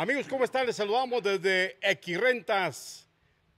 Amigos, ¿cómo están? Les saludamos desde Rentas.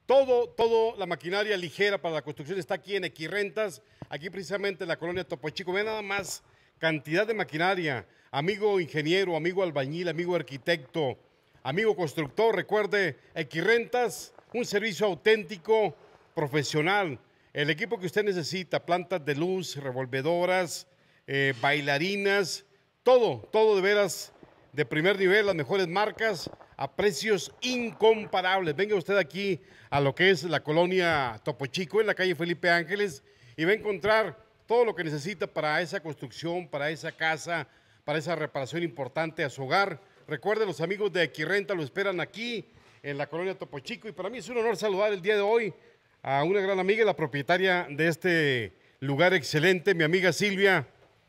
Todo, toda la maquinaria ligera para la construcción está aquí en Rentas. aquí precisamente en la colonia Topo Chico. Vean nada más cantidad de maquinaria. Amigo ingeniero, amigo albañil, amigo arquitecto, amigo constructor, recuerde, Rentas, un servicio auténtico, profesional. El equipo que usted necesita, plantas de luz, revolvedoras, eh, bailarinas, todo, todo de veras de primer nivel, las mejores marcas a precios incomparables. Venga usted aquí a lo que es la colonia Topo Chico, en la calle Felipe Ángeles, y va a encontrar todo lo que necesita para esa construcción, para esa casa, para esa reparación importante a su hogar. Recuerde, los amigos de Equirrenta lo esperan aquí en la colonia Topo Chico y para mí es un honor saludar el día de hoy a una gran amiga, la propietaria de este lugar excelente, mi amiga Silvia.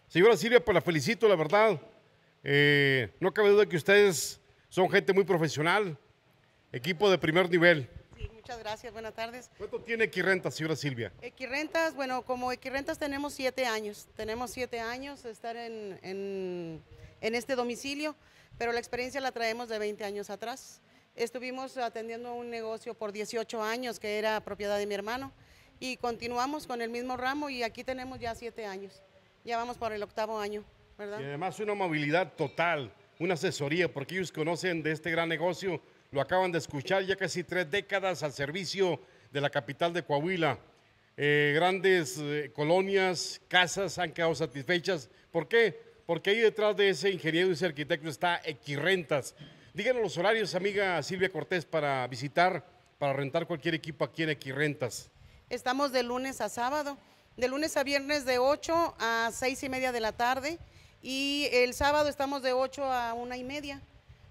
Señora Silvia, pues la felicito, la verdad eh, no cabe duda que ustedes son gente muy profesional, equipo de primer nivel. Sí, muchas gracias, buenas tardes. ¿Cuánto tiene Equirrentas, señora Silvia? Equirrentas, bueno, como rentas tenemos siete años, tenemos siete años de estar en, en este domicilio, pero la experiencia la traemos de 20 años atrás. Estuvimos atendiendo un negocio por 18 años que era propiedad de mi hermano y continuamos con el mismo ramo y aquí tenemos ya siete años. Ya vamos por el octavo año. Y además una movilidad total, una asesoría, porque ellos conocen de este gran negocio, lo acaban de escuchar, ya casi tres décadas al servicio de la capital de Coahuila. Eh, grandes eh, colonias, casas han quedado satisfechas. ¿Por qué? Porque ahí detrás de ese ingeniero y ese arquitecto está Equirrentas. Díganos los horarios, amiga Silvia Cortés, para visitar, para rentar cualquier equipo aquí en Equirrentas. Estamos de lunes a sábado, de lunes a viernes de 8 a 6 y media de la tarde y el sábado estamos de 8 a una y media.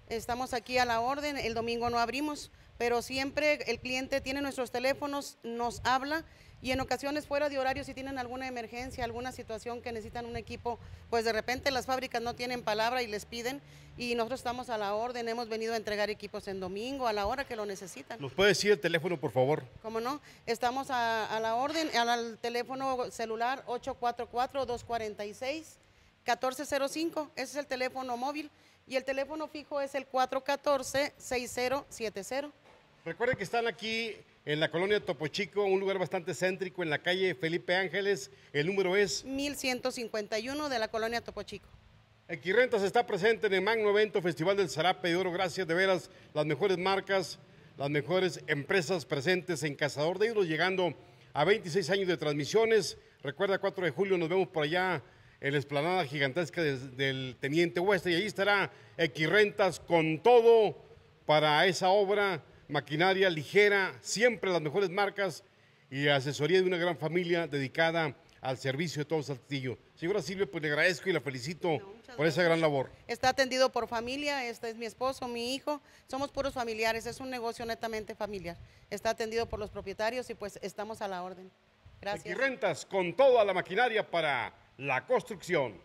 Estamos aquí a la orden. El domingo no abrimos, pero siempre el cliente tiene nuestros teléfonos, nos habla y en ocasiones fuera de horario si tienen alguna emergencia, alguna situación que necesitan un equipo, pues de repente las fábricas no tienen palabra y les piden y nosotros estamos a la orden, hemos venido a entregar equipos en domingo a la hora que lo necesitan. ¿Nos puede decir el teléfono, por favor? Como no, estamos a, la orden, al, al teléfono celular 844 246 1405, ese es el teléfono móvil y el teléfono fijo es el 414-6070. Recuerden que están aquí en la colonia Topo Chico, un lugar bastante céntrico en la calle Felipe Ángeles. El número es 1151 de la colonia Topo Chico. está presente en el Magno Evento Festival del Zarape de Oro. Gracias de veras, las mejores marcas, las mejores empresas presentes en Cazador de Oro, llegando a 26 años de transmisiones. Recuerda, 4 de julio nos vemos por allá en la esplanada gigantesca del Teniente Oeste. Y ahí estará rentas con todo para esa obra, maquinaria ligera, siempre las mejores marcas y asesoría de una gran familia dedicada al servicio de todo Saltillo. Señora Silvia, pues le agradezco y la felicito por esa gran labor. Está atendido por familia, este es mi esposo, mi hijo, somos puros familiares, es un negocio netamente familiar. Está atendido por los propietarios y pues estamos a la orden. Gracias. y rentas con toda la maquinaria para la construcción